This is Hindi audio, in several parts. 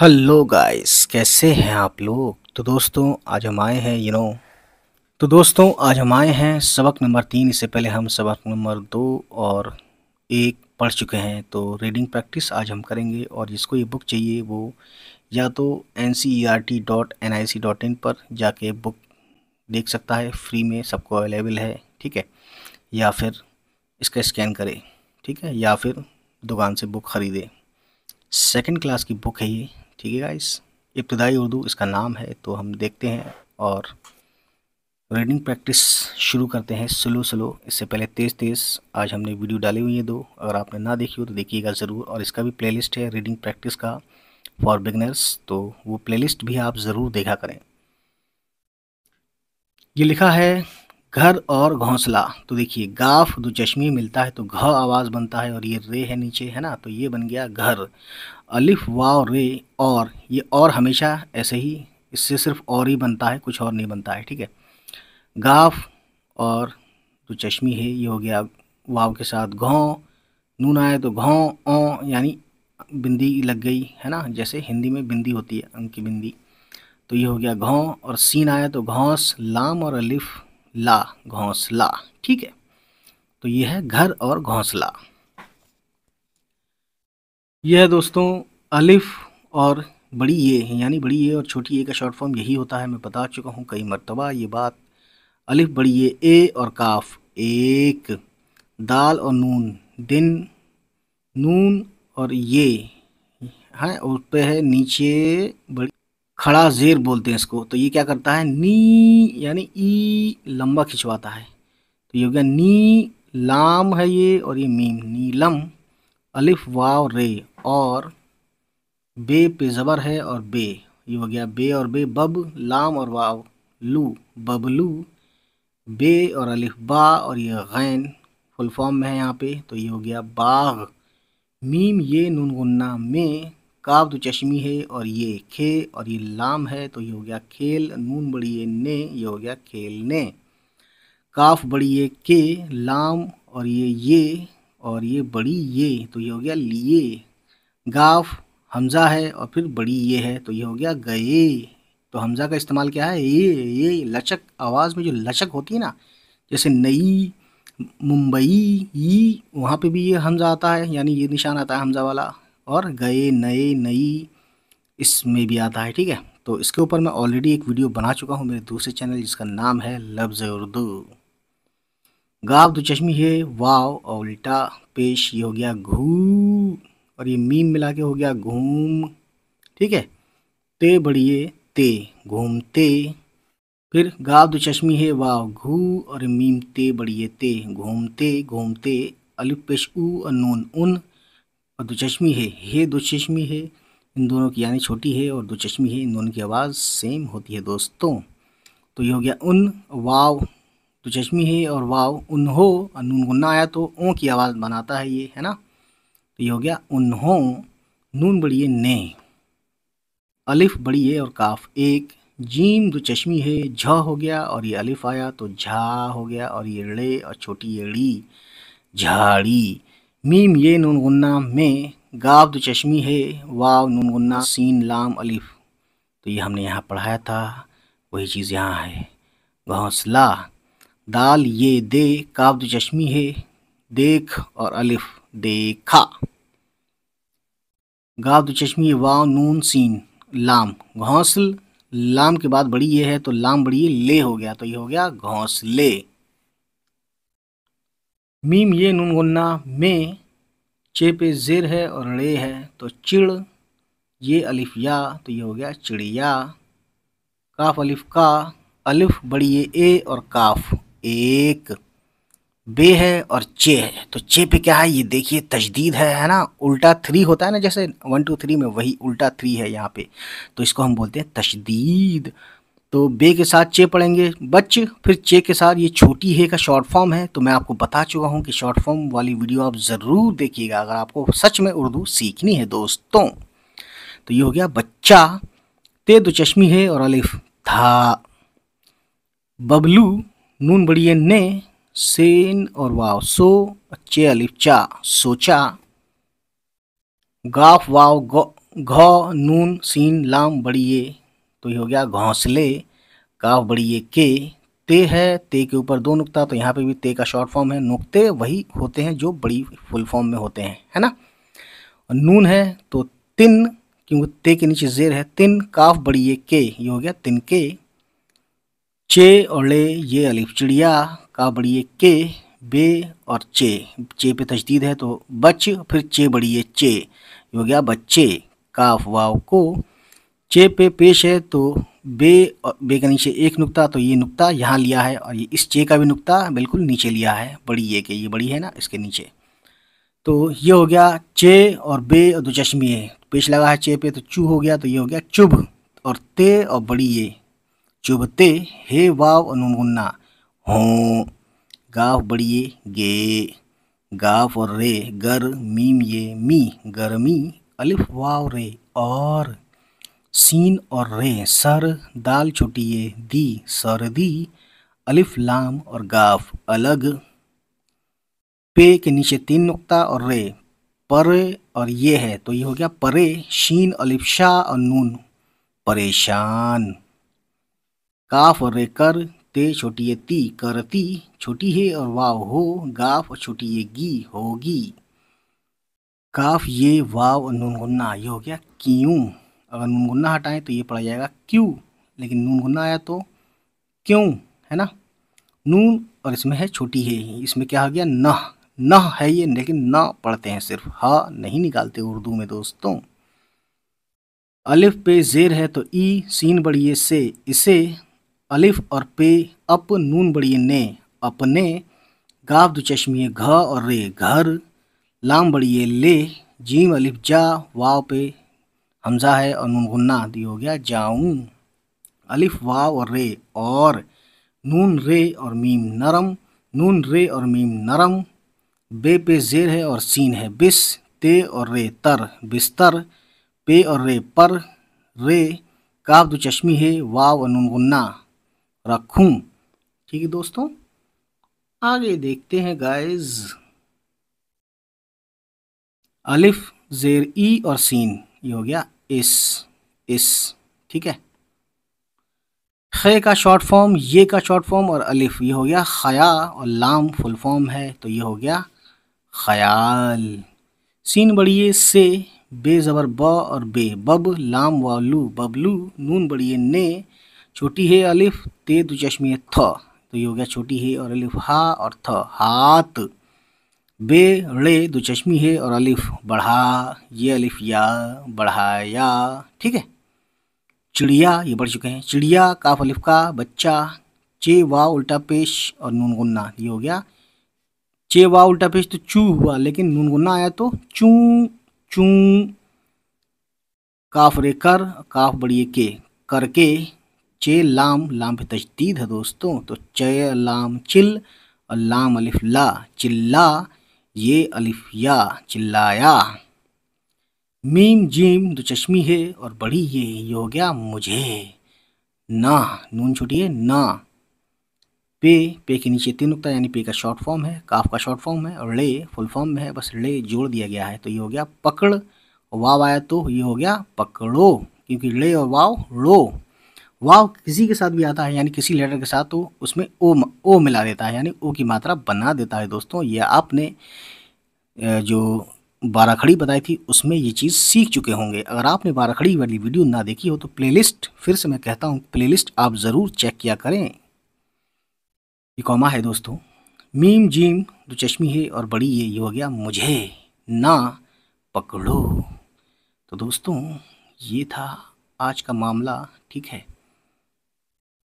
हेलो गाइस कैसे हैं आप लोग तो दोस्तों आज हम आए हैं यू नो तो दोस्तों आज हम आए हैं सबक नंबर तीन इससे पहले हम सबक नंबर दो और एक पढ़ चुके हैं तो रीडिंग प्रैक्टिस आज हम करेंगे और जिसको ये बुक चाहिए वो या तो N dot dot N in पर जाके बुक देख सकता है फ्री में सबको अवेलेबल है ठीक है या फिर इसका स्कैन करे ठीक है या फिर दुकान से बुक ख़रीदे सेकेंड क्लास की बुक है ये ठीक है गाइस इब्तदाई उर्दू इसका नाम है तो हम देखते हैं और रीडिंग प्रैक्टिस शुरू करते हैं स्लो स्लो इससे पहले तेज़ तेज़ आज हमने वीडियो डाली हुई है दो अगर आपने ना देखी हो तो देखिएगा ज़रूर और इसका भी प्लेलिस्ट है रीडिंग प्रैक्टिस का फॉर बिगनर्स तो वो प्लेलिस्ट भी आप ज़रूर देखा करें ये लिखा है घर और घोंसला तो देखिए गाफ दो चश्मी मिलता है तो घ आवाज़ बनता है और ये रे है नीचे है ना तो ये बन गया घर अलिफ वाव रे और ये और हमेशा ऐसे ही इससे सिर्फ और ही बनता है कुछ और नहीं बनता है ठीक है गाफ और जो तो चश्मी है ये हो गया वाव के साथ घों नून आए तो घों ओ यानी बिंदी लग गई है ना जैसे हिंदी में बिंदी होती है अंक की बिंदी तो ये हो गया घों और सीन आया तो घोंस लाम और अलिफ ला ला ठीक है तो ये है घर और घोंसला यह है दोस्तों अलिफ और बड़ी ये यानी बड़ी ये और छोटी ए का शॉर्ट फॉर्म यही होता है मैं बता चुका हूँ कई मरतबा ये बात अलिफ बड़ी ये ए और काफ एक दाल और नून दिन नून और ये हैं उस पर है नीचे बड़ी खड़ा जेर बोलते हैं इसको तो ये क्या करता है नी यानी ई लंबा खिंचवाता है तो ये हो गया नी लाम है ये और ये मीम नीलम अलिफ वाव रे और बे पे ज़बर है और बे ये हो गया बे और बे बब लाम और वाव लू बबलू बे और अलिफ बा और ये गैन फुल फॉर्म में है यहाँ पे तो ये हो गया बाग मीम ये नून गुन्ना में काब तो चश्मी है और ये खे और ये लाम है तो ये हो गया खेल नून बड़ी ये ने ये हो गया खेलने काफ बड़ी ये के लाम और ये ये और ये बड़ी ये तो ये हो गया लिए गाफ हमज़ा है और फिर बड़ी ये है तो ये हो गया गए तो हमज़ा का इस्तेमाल क्या है ये ये लचक आवाज़ में जो लचक होती है ना जैसे नई मुंबई ई वहाँ पे भी ये हमज़ा आता है यानी ये निशान आता है हमज़ा वाला और गए नए नई इसमें भी आता है ठीक है तो इसके ऊपर मैं ऑलरेडी एक वीडियो बना चुका हूँ मेरे दूसरे चैनल जिसका नाम है लफ्ज़ उर्दू गाव दो चश्मी है वाव और उल्टा पेश ये हो गया घू और ये मीम मिला के हो गया घूम ठीक है ते बढ़िए ते घूमते फिर गाव दो चश्मी है वाव घू और मीम ते बढ़िए ते घूमते घूमते अलिपेश और नून उन और दो चश्मी है हे दो चश्मी है इन दोनों की यानी छोटी है और दो चश्मी है इन दोनों की आवाज़ सेम होती है दोस्तों तो ये हो गया उन वाव दो चश्मी है और वाव उन हो और नून गुन्ना आया तो ओ की आवाज़ बनाता है ये है ना तो ये हो गया उन्हों नून बड़ी ने अलिफ बड़ी है और काफ एक जीम दो चश्मी है झ हो गया और ये अलिफ आया तो झा हो गया और ये ड़े और छोटी ये झाड़ी मीम ये नून गुन्ना में गाव दो चश्मी है वाव नून गुन्ना सीन लाम अलिफ तो ये हमने यहाँ पढ़ाया था वही चीज़ यहाँ है घोंसला दाल ये दे काव दो चश्मी है देख और अलिफ देखा गाव चश्मी वाव नून सीन लाम घोंसल लाम के बाद बड़ी ये है तो लाम बड़ी ये ले हो गया तो ये हो गया घोंसले मीम ये नून गुन्ना में चे पे जेर है और रे है तो चिड़ ये अलिफ या तो ये हो गया चिड़िया काफ अलिफ का अलिफ बड़ी ये ए और काफ एक बे है और चे है तो चे पे क्या है ये देखिए तजदीद है है ना उल्टा थ्री होता है ना जैसे वन टू थ्री में वही उल्टा थ्री है यहाँ पे तो इसको हम बोलते हैं तशदीद तो बे के साथ चे पढ़ेंगे बच्च फिर चे के साथ ये छोटी हे का शॉर्ट फॉर्म है तो मैं आपको बता चुका हूँ कि शॉर्ट फॉर्म वाली वीडियो आप ज़रूर देखिएगा अगर आपको सच में उर्दू सीखनी है दोस्तों तो ये हो गया बच्चा ते दो तो चश्मी है और अलिफ था बबलू नून बड़ी ने सेन और वाव सो चे अलिफ चा सोचा गाफ वाव घ नून सीन लाम बड़िए तो ये हो गया घोंसले गाफ बड़िए के ते है ते के ऊपर दो नुकता तो यहाँ पे भी ते का शॉर्ट फॉर्म है नुकते वही होते हैं जो बड़ी फुल फॉर्म में होते हैं है ना और नून है तो तिन क्योंकि ते के नीचे जेर है तिन काफ बड़ी के ये हो गया तिन के चे और ले ये अलिफ चिड़िया का बड़ी है के बे और चे चे पे तजदीद है तो बच फिर चे बड़ी है चे हो गया बच्चे काफ वाव को चे पे पेश है तो बे और बे के नीचे एक नुक्ता तो ये नुक्ता यहाँ लिया है और ये इस चे का भी नुक्ता बिल्कुल नीचे लिया है बड़ी ये के ये बड़ी है ना इसके नीचे तो ये हो गया चे और बे और दो चश्मे पेश लगा है चे पे तो चू हो गया तो ये हो गया चुभ और ते और बड़ी ये चुभ ते हे वाव और नुनगुन्ना हों गाफ बड़िए गे गाफ और रे गर मीम ये मी गर्मी अलिफ वाव रे और सीन और रे सर दाल छोटिए दी दी अलिफ लाम और गाफ अलग पे के नीचे तीन नुक्ता और रे पर और ये है तो ये हो गया परे शीन अलिफ शाह और नून परेशान काफ और रे कर ते छोटी ती करती छोटी है और वाव हो गाफ छोटी ये गी होगी काफ ये वाव नूनगुन्ना ये हो गया क्यों अगर नूनगुन्ना हटाएं तो ये पढ़ा जाएगा क्यों लेकिन नूनगुन्ना आया तो क्यों है ना नून और इसमें है छोटी है इसमें क्या हो गया न न है ये लेकिन न पढ़ते हैं सिर्फ हा नहीं निकालते उर्दू में दोस्तों अलिफ पे जेर है तो ई सीन बढ़िए से इसे अलिफ और पे अप नून बड़ी ने अपने गाव दुचश्मी घ और रे घर लाम बड़ी ले जीम अलिफ जा वाव पे हमजा है और नून गुन्ना दी हो गया जाऊं अलिफ वाव और रे और नून रे और मीम नरम नून रे और मीम नरम बे पे जेर है और सीन है बिस ते और रे तर बिस्तर पे और रे पर रे दु चश्मी है वाव और नून गुन्ना रखूं ठीक है दोस्तों आगे देखते हैं गाइस अलिफ जेर ई और सीन ये हो गया इस इस ठीक है खे का शॉर्ट फॉर्म ये का शॉर्ट फॉर्म और अलिफ ये हो गया खया और लाम फुल फॉर्म है तो ये हो गया ख्याल सीन बढ़िए से बे ज़बर ब और बे बब लाम वालू बबलू नून बढ़िए ने छोटी है अलिफ ते चश्मी है थ तो ये हो गया छोटी है और अलिफ हा और थ हाथ बे रे चश्मी है और अलिफ बढ़ा ये अलिफ या बढ़ाया ठीक है चिड़िया ये बढ़ चुके हैं चिड़िया काफ अलिफ का बच्चा चे वा उल्टा पेश और नून गुन्ना ये हो गया चे वा उल्टा पेश तो चू हुआ लेकिन नून गुन्ना आया तो चू चू काफ रे कर काफ बढ़िए के करके चे लाम लाम पे तजदीद है दोस्तों तो चे लाम चिल और लाम अलिफ ला चिल्ला ये अलिफ या चिल्लाया मीम जीम दो तो चश्मी है और बड़ी ये ये हो गया मुझे ना नून छोटी है ना पे पे के नीचे तीन नुकता यानी पे का शॉर्ट फॉर्म है काफ का शॉर्ट फॉर्म है और ले फुल फॉर्म में है बस ले जोड़ दिया गया है तो ये हो गया पकड़ वाव आया तो ये हो गया पकड़ो क्योंकि ले और वाव रो वाव किसी के साथ भी आता है यानी किसी लेटर के साथ तो उसमें ओ ओ मिला देता है यानी ओ की मात्रा बना देता है दोस्तों ये आपने जो बाराखड़ी बताई थी उसमें ये चीज़ सीख चुके होंगे अगर आपने बाराखड़ी वाली वीडियो ना देखी हो तो प्लेलिस्ट फिर से मैं कहता हूँ प्लेलिस्ट आप ज़रूर चेक किया करें ये कौमा है दोस्तों मीम जीम जो चश्मी है और बड़ी ये ये हो गया मुझे ना पकड़ो तो दोस्तों ये था आज का मामला ठीक है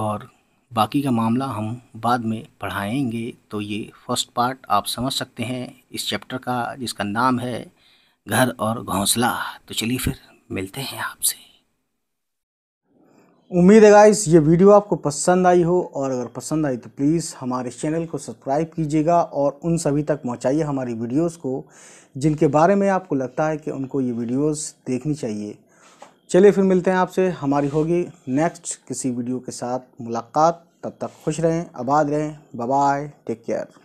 और बाकी का मामला हम बाद में पढ़ाएंगे तो ये फर्स्ट पार्ट आप समझ सकते हैं इस चैप्टर का जिसका नाम है घर और घोंसला तो चलिए फिर मिलते हैं आपसे उम्मीद है गाइस ये वीडियो आपको पसंद आई हो और अगर पसंद आई तो प्लीज़ हमारे चैनल को सब्सक्राइब कीजिएगा और उन सभी तक पहुँचाइए हमारी वीडियोज़ को जिनके बारे में आपको लगता है कि उनको ये वीडियोज़ देखनी चाहिए चलिए फिर मिलते हैं आपसे हमारी होगी नेक्स्ट किसी वीडियो के साथ मुलाकात तब तक खुश रहें आबाद रहें बाय टेक केयर